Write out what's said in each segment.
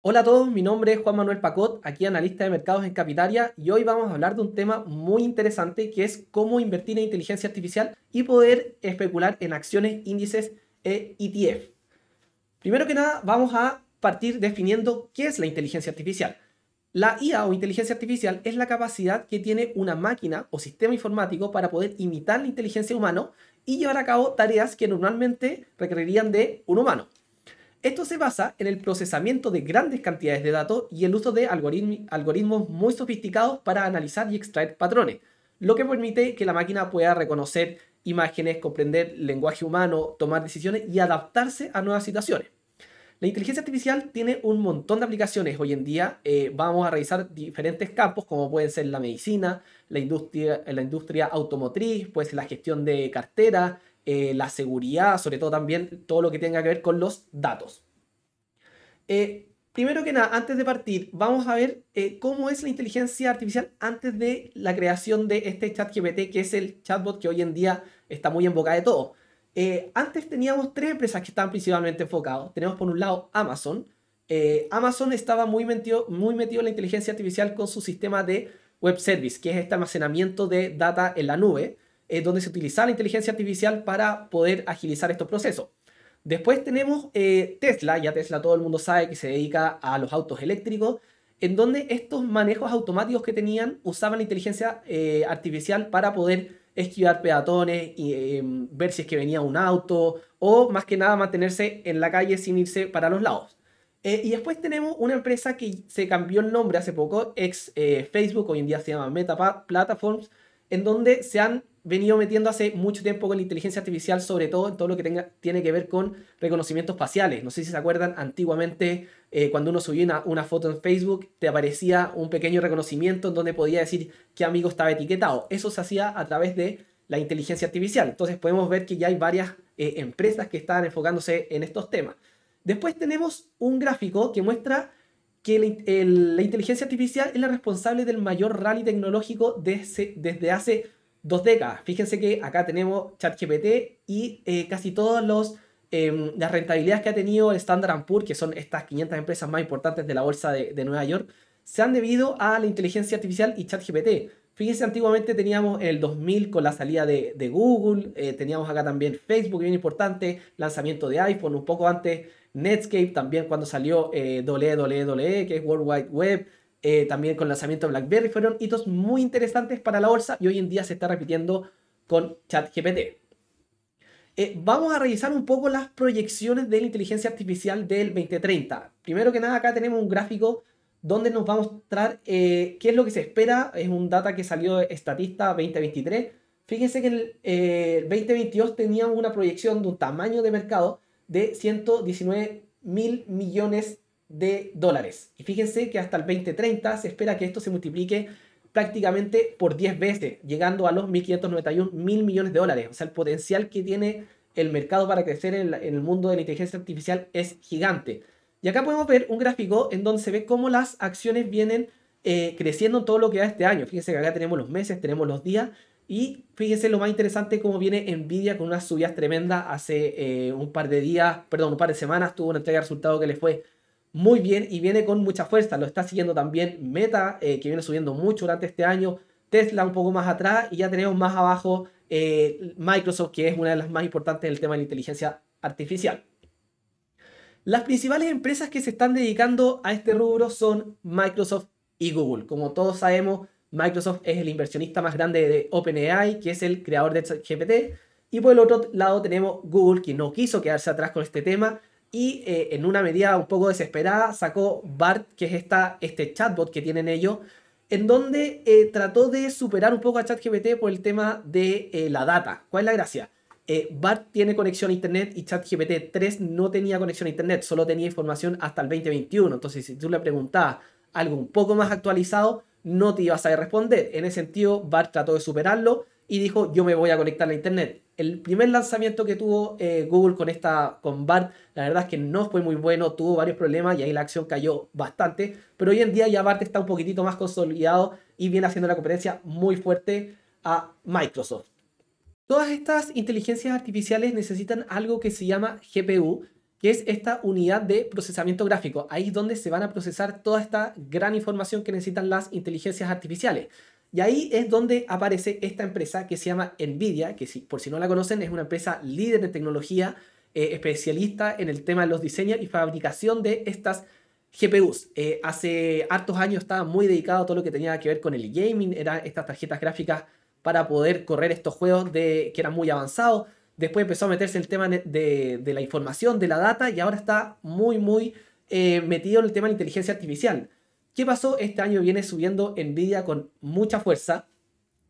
Hola a todos, mi nombre es Juan Manuel Pacot, aquí analista de mercados en Capitalia y hoy vamos a hablar de un tema muy interesante que es cómo invertir en inteligencia artificial y poder especular en acciones, índices e ETF. Primero que nada, vamos a partir definiendo qué es la inteligencia artificial. La IA o inteligencia artificial es la capacidad que tiene una máquina o sistema informático para poder imitar la inteligencia humana y llevar a cabo tareas que normalmente requerirían de un humano. Esto se basa en el procesamiento de grandes cantidades de datos y el uso de algoritmos muy sofisticados para analizar y extraer patrones, lo que permite que la máquina pueda reconocer imágenes, comprender lenguaje humano, tomar decisiones y adaptarse a nuevas situaciones. La inteligencia artificial tiene un montón de aplicaciones hoy en día. Eh, vamos a revisar diferentes campos como pueden ser la medicina, la industria, la industria automotriz, pues la gestión de cartera, eh, la seguridad, sobre todo también todo lo que tenga que ver con los datos. Eh, primero que nada, antes de partir, vamos a ver eh, cómo es la inteligencia artificial antes de la creación de este chat GPT, que es el chatbot que hoy en día está muy en boca de todo. antes teníamos tres empresas que estaban principalmente enfocadas. Tenemos por un lado Amazon. Amazon estaba muy metido, muy metido en la inteligencia artificial con su sistema de web service, que es este almacenamiento de data en la nube. Eh, donde se utiliza la inteligencia artificial para poder agilizar estos procesos. Después tenemos eh, Tesla, ya Tesla todo el mundo sabe que se dedica a los autos eléctricos, en donde estos manejos automáticos que tenían usaban la inteligencia eh, artificial para poder esquivar peatones y ver si es que venía un auto o más que nada mantenerse en la calle sin irse para los lados. y después tenemos una empresa que se cambió el nombre hace poco, ex Facebook, hoy en día se llama Meta Platforms, en donde se han venido metiendo hace mucho tiempo con la inteligencia artificial, sobre todo en todo lo que tenga, tiene que ver con reconocimientos faciales. No sé si se acuerdan, antiguamente eh, cuando uno subía una, foto en Facebook, te aparecía un pequeño reconocimiento en donde podía decir qué amigo estaba etiquetado. Eso se hacía a través de la inteligencia artificial. Entonces podemos ver que ya hay varias eh, empresas que están enfocándose en estos temas. Después tenemos un gráfico que muestra que la, inteligencia artificial es la responsable del mayor rally tecnológico desde, hace dos décadas. Fíjense que acá tenemos ChatGPT y eh, casi todas em, las rentabilidades que ha tenido el Standard Poor's, que son estas 500 empresas más importantes de la bolsa de, Nueva York, se han debido a la inteligencia artificial y ChatGPT. Fíjense, antiguamente teníamos el 2000 con la salida de, Google, eh, teníamos acá también Facebook, bien importante, lanzamiento de iPhone, un poco antes Netscape también cuando salió eh, WWE, e, que es World Wide Web, eh, también con el lanzamiento de BlackBerry, fueron hitos muy interesantes para la bolsa y hoy en día se está repitiendo con ChatGPT. Eh, vamos a revisar un poco las proyecciones de la inteligencia artificial del 2030. Primero que nada, acá tenemos un gráfico donde nos va a mostrar eh, qué es lo que se espera. Es un data que salió de Statista 2023. Fíjense que el 2022 teníamos una proyección de un tamaño de mercado de 119 mil millones de dólares. Y fíjense que hasta el 2030 se espera que esto se multiplique prácticamente por 10 veces, llegando a los 1.591 mil millones de dólares. O sea, el potencial que tiene el mercado para crecer en, el mundo de la inteligencia artificial es gigante. Y acá podemos ver un gráfico en donde se ve cómo las acciones vienen eh, creciendo todo lo que da este año. Fíjense que acá tenemos los meses, tenemos los días y fíjense lo más interesante cómo viene Nvidia con unas subidas tremendas. Hace eh, un par de días, perdón, un par de semanas tuvo una entrega de resultados que le fue muy bien y viene con mucha fuerza. Lo está siguiendo también Meta, eh, que viene subiendo mucho durante este año. Tesla un poco más atrás y ya tenemos más abajo eh, Microsoft, que es una de las más importantes en el tema de la inteligencia artificial. Las principales empresas que se están dedicando a este rubro son Microsoft y Google. Como todos sabemos, Microsoft es el inversionista más grande de OpenAI, que es el creador de ChatGPT. Y por el otro lado tenemos Google, que no quiso quedarse atrás con este tema y eh, en una medida un poco desesperada sacó BART, que es esta, este chatbot que tienen ellos, en donde eh, trató de superar un poco a ChatGPT por el tema de eh, la data. ¿Cuál es la gracia? BART tiene conexión a Internet y ChatGPT 3 no tenía conexión a Internet, solo tenía información hasta el 2021. Entonces, si tú le preguntabas algo un poco más actualizado, no te ibas a responder. En ese sentido, Bart trató de superarlo y dijo, yo me voy a conectar a Internet. El primer lanzamiento que tuvo eh, Google con, esta, con BART, la verdad es que no fue muy bueno, tuvo varios problemas y ahí la acción cayó bastante, pero hoy en día ya BART está un poquitito más consolidado y viene haciendo la competencia muy fuerte a Microsoft. Todas estas inteligencias artificiales necesitan algo que se llama GPU, que es esta unidad de procesamiento gráfico. Ahí es donde se van a procesar toda esta gran información que necesitan las inteligencias artificiales. Y ahí es donde aparece esta empresa que se llama Nvidia, que por si no la conocen es una empresa líder de tecnología, eh, especialista en el tema de los diseños y fabricación de estas GPUs. Eh, hace hartos años estaba muy dedicado a todo lo que tenía que ver con el gaming, eran estas tarjetas gráficas para poder correr estos juegos de, que eran muy avanzados después empezó a meterse el tema de, la información, de la data, y ahora está muy, muy eh, metido en el tema de la inteligencia artificial. ¿Qué pasó? Este año viene subiendo Nvidia con mucha fuerza.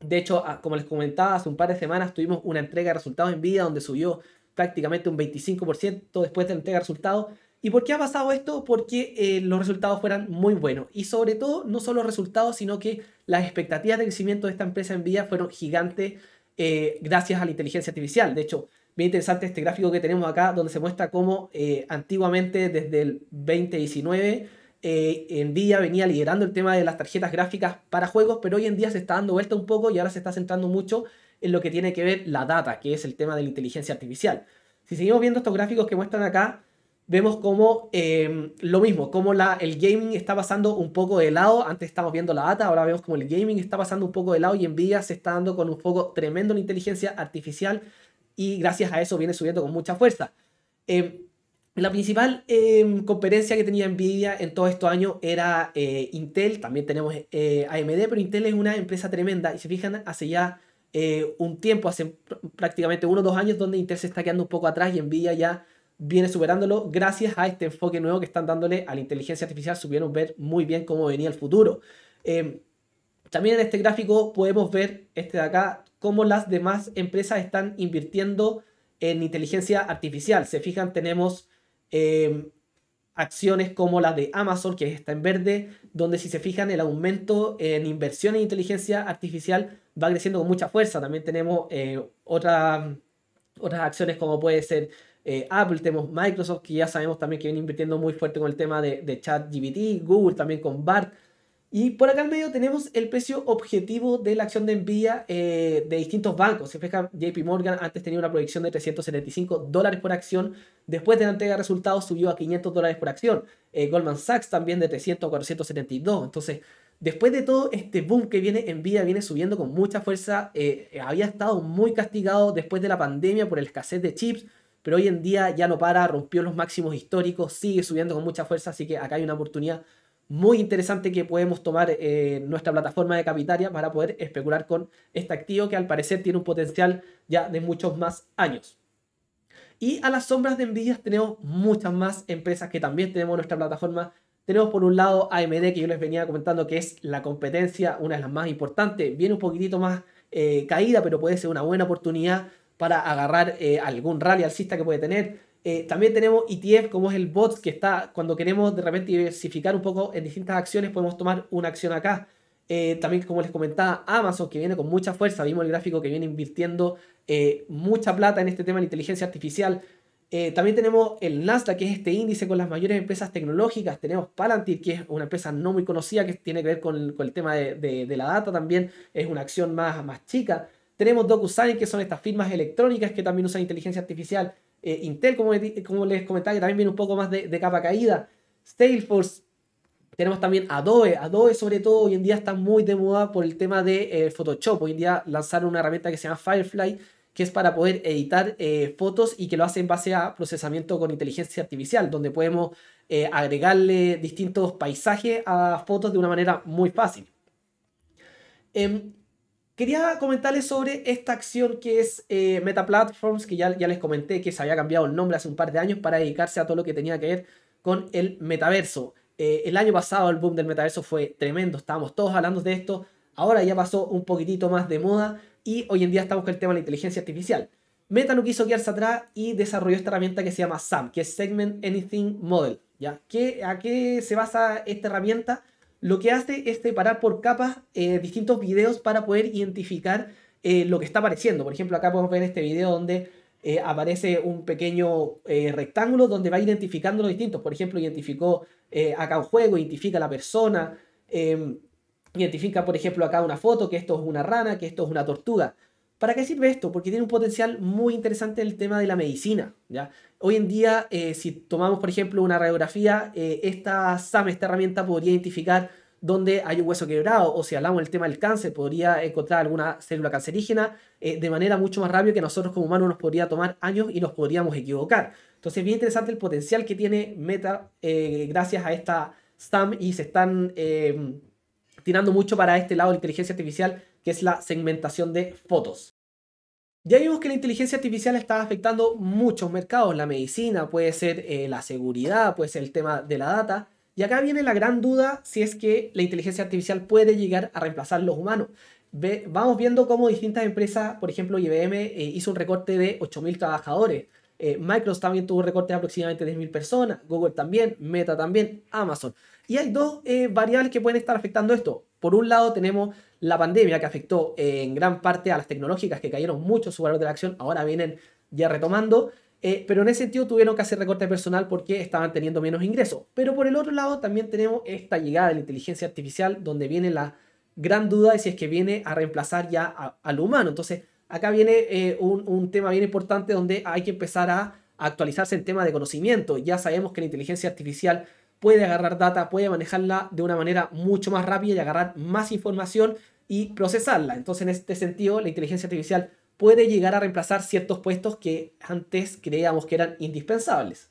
De hecho, ah, como les comentaba, hace un par de semanas tuvimos una entrega de resultados en Nvidia donde subió prácticamente un 25% después de la entrega de resultados. ¿Y por qué ha pasado esto? Porque eh, los resultados fueran muy buenos. Y sobre todo, no solo los resultados, sino que las expectativas de crecimiento de esta empresa en fueron gigantes eh, gracias a la inteligencia artificial. De hecho, bien interesante este gráfico que tenemos acá, donde se muestra cómo eh, antiguamente, desde el 2019, eh, en día venía liderando el tema de las tarjetas gráficas para juegos, pero hoy en día se está dando vuelta un poco y ahora se está centrando mucho en lo que tiene que ver la data, que es el tema de la inteligencia artificial. Si seguimos viendo estos gráficos que muestran acá, vemos como em, lo mismo, como la, el gaming está pasando un poco de lado. Antes estábamos viendo la data, ahora vemos como el gaming está pasando un poco de lado y Nvidia se está dando con un poco tremendo en inteligencia artificial y gracias a eso viene subiendo con mucha fuerza. Em, la principal em, competencia que tenía Nvidia en todo estos años era eh, Intel, también tenemos eh, AMD, pero Intel es una empresa tremenda y se fijan, hace ya eh, un tiempo, hace prácticamente uno o dos años, donde Intel se está quedando un poco atrás y Nvidia ya viene superándolo gracias a este enfoque nuevo que están dándole a la inteligencia artificial. Supieron ver muy bien cómo venía el futuro. Em, también en este gráfico podemos ver, este de acá, cómo las demás empresas están invirtiendo en inteligencia artificial. Se fijan, tenemos em, acciones como la de Amazon, que está en verde, donde si se fijan el aumento en inversión en inteligencia artificial va creciendo con mucha fuerza. También tenemos eh, otras acciones como puede ser eh, Apple, tenemos Microsoft, que ya sabemos también que viene invirtiendo muy fuerte con el tema de, chat ChatGPT, Google también con BART. Y por acá en medio tenemos el precio objetivo de la acción de envía eh, de distintos bancos. Se fijan JP Morgan antes tenía una proyección de 375 dólares por acción. Después de la entrega de resultados subió a 500 dólares por acción. Eh, Goldman Sachs también de 300 a 472. Entonces, después de todo este boom que viene en viene subiendo con mucha fuerza. había estado muy castigado después de la pandemia por el escasez de chips pero hoy en día ya no para, rompió los máximos históricos, sigue subiendo con mucha fuerza, así que acá hay una oportunidad muy interesante que podemos tomar eh, nuestra plataforma de Capitaria para poder especular con este activo que al parecer tiene un potencial ya de muchos más años. Y a las sombras de Nvidia tenemos muchas más empresas que también tenemos nuestra plataforma. Tenemos por un lado AMD, que yo les venía comentando que es la competencia, una de las más importantes. Viene un poquitito más eh, caída, pero puede ser una buena oportunidad para agarrar eh, algún rally alcista que puede tener. Eh, también tenemos ETF, como es el bot, que está cuando queremos de repente diversificar un poco en distintas acciones, podemos tomar una acción acá. Eh, también, como les comentaba, Amazon, que viene con mucha fuerza, vimos el gráfico que viene invirtiendo mucha plata en este tema de inteligencia artificial. también tenemos el Nasdaq, que es este índice con las mayores empresas tecnológicas. Tenemos Palantir, que es una empresa no muy conocida, que tiene que ver con, el tema de, la data también. Es una acción más, más chica. Tenemos DocuSign, que son estas firmas electrónicas que también usan inteligencia artificial. Eh, Intel, como, les comentaba, que también viene un poco más de, capa caída. Salesforce, tenemos también Adobe. Adobe, sobre todo, hoy en día está muy de moda por el tema de eh, Photoshop. Hoy en día lanzaron una herramienta que se llama Firefly, que es para poder editar eh, fotos y que lo hace en base a procesamiento con inteligencia artificial, donde podemos agregarle distintos paisajes a fotos de una manera muy fácil. Em, Quería comentarles sobre esta acción que es eh, Meta Platforms, que ya, les comenté que se había cambiado el nombre hace un par de años para dedicarse a todo lo que tenía que ver con el metaverso. Eh, el año pasado el boom del metaverso fue tremendo, estábamos todos hablando de esto, ahora ya pasó un poquitito más de moda y hoy en día estamos con el tema de la inteligencia artificial. Meta no quiso quedarse atrás y desarrolló esta herramienta que se llama SAM, que es Segment Anything Model. ¿A qué se basa esta herramienta? lo que hace es separar por capas eh, distintos videos para poder identificar eh, lo que está apareciendo. Por ejemplo, acá podemos ver este video donde eh, aparece un pequeño rectángulo donde va identificando los distintos. Por ejemplo, identificó acá un juego, identifica la persona, em, identifica, por ejemplo, acá una foto, que esto es una rana, que esto es una tortuga. ¿Para qué sirve esto? Porque tiene un potencial muy interesante en el tema de la medicina. Hoy en día, eh, si tomamos, por ejemplo, una radiografía, eh, esta SAM, esta herramienta, podría identificar dónde hay un hueso quebrado, o si hablamos del tema del cáncer, podría encontrar alguna célula cancerígena eh, de manera mucho más rápida que nosotros como humanos nos podría tomar años y nos podríamos equivocar. Entonces, bien interesante el potencial que tiene Meta gracias a esta SAM y se están tirando mucho para este lado de la inteligencia artificial, que es la segmentación de fotos. Ya vimos que la inteligencia artificial está afectando muchos mercados, la medicina, puede ser eh, la seguridad, puede ser el tema de la data. Y acá viene la gran duda si es que la inteligencia artificial puede llegar a reemplazar los humanos. vamos viendo cómo distintas empresas, por ejemplo IBM, eh, hizo un recorte de 8.000 trabajadores. Eh, Microsoft también tuvo un recorte de aproximadamente 10.000 personas. Google también, Meta también, Amazon. Y hay dos variables que pueden estar afectando esto. Por un lado tenemos la pandemia que afectó en gran parte a las tecnológicas que cayeron mucho su valor de la acción, ahora vienen ya retomando, eh, pero en ese sentido tuvieron que hacer recorte personal porque estaban teniendo menos ingresos. Pero por el otro lado también tenemos esta llegada de la inteligencia artificial donde viene la gran duda de si es que viene a reemplazar ya al humano. Entonces acá viene eh, un, tema bien importante donde hay que empezar a actualizarse en tema de conocimiento. Ya sabemos que la inteligencia artificial puede agarrar data, puede manejarla de una manera mucho más rápida y agarrar más información y procesarla. Entonces, en este sentido, la inteligencia artificial puede llegar a reemplazar ciertos puestos que antes creíamos que eran indispensables.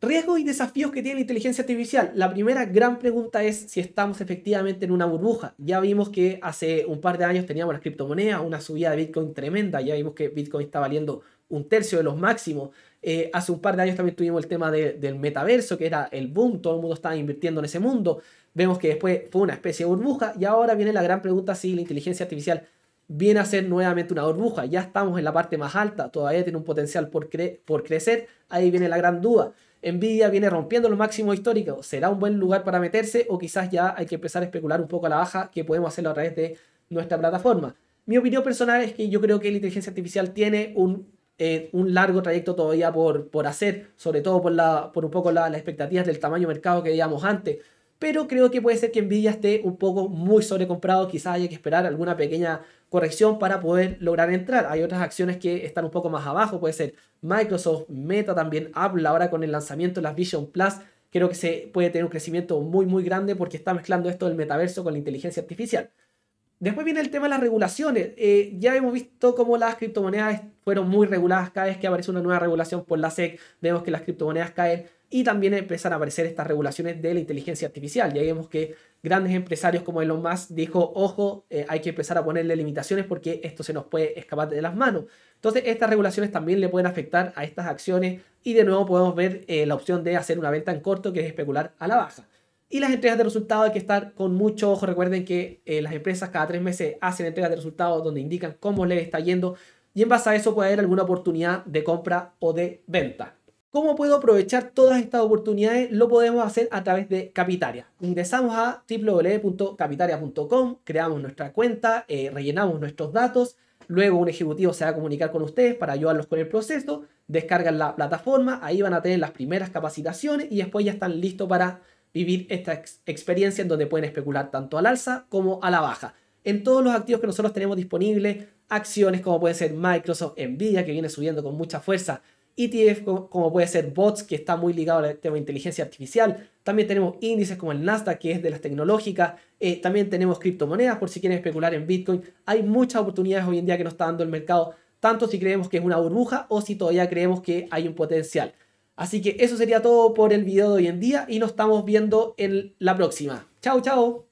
Riesgos y desafíos que tiene la inteligencia artificial. La primera gran pregunta es si estamos efectivamente en una burbuja. Ya vimos que hace un par de años teníamos las criptomonedas, una subida de Bitcoin tremenda. Ya vimos que Bitcoin está valiendo un tercio de los máximos. Eh, hace un par de años también tuvimos el tema del metaverso, que era el boom, todo el mundo estaba invirtiendo en ese mundo. Vemos que después fue una especie de burbuja y ahora viene la gran pregunta si la inteligencia artificial viene a ser nuevamente una burbuja. Ya estamos en la parte más alta, todavía tiene un potencial por crecer. Ahí viene la gran duda. Envidia viene rompiendo lo máximo histórico? ¿Será un buen lugar para meterse o quizás ya hay que empezar a especular un poco a la baja que podemos hacerlo a través de nuestra plataforma? Mi opinión personal es que yo creo que la inteligencia artificial tiene un, eh, un largo trayecto todavía por, por hacer, sobre todo por, la, por un poco las expectativas del tamaño mercado que veíamos antes pero creo que puede ser que Nvidia esté un poco muy sobrecomprado, quizás haya que esperar alguna pequeña corrección para poder lograr entrar. Hay otras acciones que están un poco más abajo, puede ser Microsoft, Meta también, Apple, ahora con el lanzamiento de las Vision Plus, creo que se puede tener un crecimiento muy muy grande porque está mezclando esto del metaverso con la inteligencia artificial. Después viene el tema de las regulaciones. Eh, ya hemos visto cómo las criptomonedas fueron muy reguladas cada vez que aparece una nueva regulación por la SEC. Vemos que las criptomonedas caen y también empiezan a aparecer estas regulaciones de la inteligencia artificial. Ya vemos que grandes empresarios como Elon Musk dijo, ojo, eh, hay que empezar a ponerle limitaciones porque esto se nos puede escapar de las manos. Entonces estas regulaciones también le pueden afectar a estas acciones y de nuevo podemos ver eh, la opción de hacer una venta en corto que es especular a la baja. Y las entregas de resultados hay que estar con mucho ojo. Recuerden que eh, las empresas cada tres meses hacen entregas de resultados donde indican cómo les está yendo y en base a eso puede haber alguna oportunidad de compra o de venta. ¿Cómo puedo aprovechar todas estas oportunidades? Lo podemos hacer a través de Capitaria. Ingresamos a www.capitaria.com, creamos nuestra cuenta, eh, rellenamos nuestros datos, luego un ejecutivo se va a comunicar con ustedes para ayudarlos con el proceso, descargan la plataforma, ahí van a tener las primeras capacitaciones y después ya están listos para vivir esta experiencia en donde pueden especular tanto al alza como a la baja. En todos los activos que nosotros tenemos disponibles, acciones como puede ser Microsoft, Nvidia, que viene subiendo con mucha fuerza, ETF como puede ser bots, que está muy ligado al tema de inteligencia artificial. También tenemos índices como el Nasdaq, que es de las tecnológicas. Eh, también tenemos criptomonedas por si quieren especular en Bitcoin. Hay muchas oportunidades hoy en día que nos está dando el mercado, tanto si creemos que es una burbuja o si todavía creemos que hay un potencial. Así que eso sería todo por el video de hoy en día y nos estamos viendo en la próxima. Chao, chao.